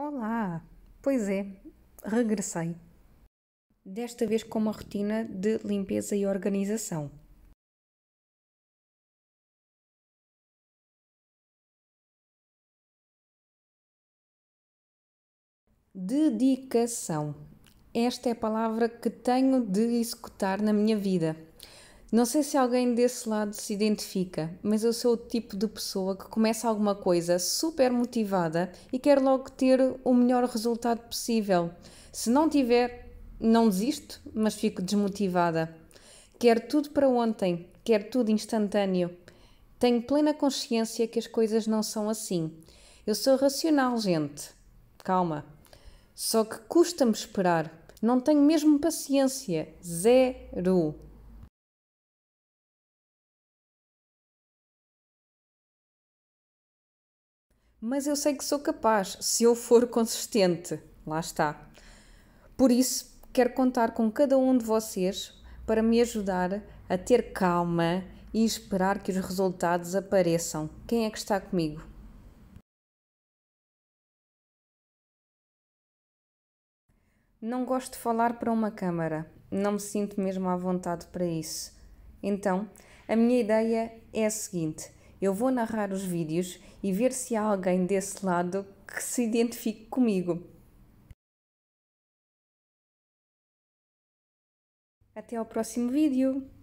Olá! Pois é, regressei. Desta vez com uma rotina de limpeza e organização. Dedicação. Esta é a palavra que tenho de executar na minha vida. Não sei se alguém desse lado se identifica, mas eu sou o tipo de pessoa que começa alguma coisa super motivada e quer logo ter o melhor resultado possível. Se não tiver, não desisto, mas fico desmotivada. Quero tudo para ontem, quero tudo instantâneo. Tenho plena consciência que as coisas não são assim. Eu sou racional, gente. Calma. Só que custa-me esperar. Não tenho mesmo paciência. Zero. mas eu sei que sou capaz se eu for consistente. Lá está. Por isso, quero contar com cada um de vocês para me ajudar a ter calma e esperar que os resultados apareçam. Quem é que está comigo? Não gosto de falar para uma câmara, não me sinto mesmo à vontade para isso. Então, a minha ideia é a seguinte: eu vou narrar os vídeos e ver se há alguém desse lado que se identifique comigo. Até ao próximo vídeo!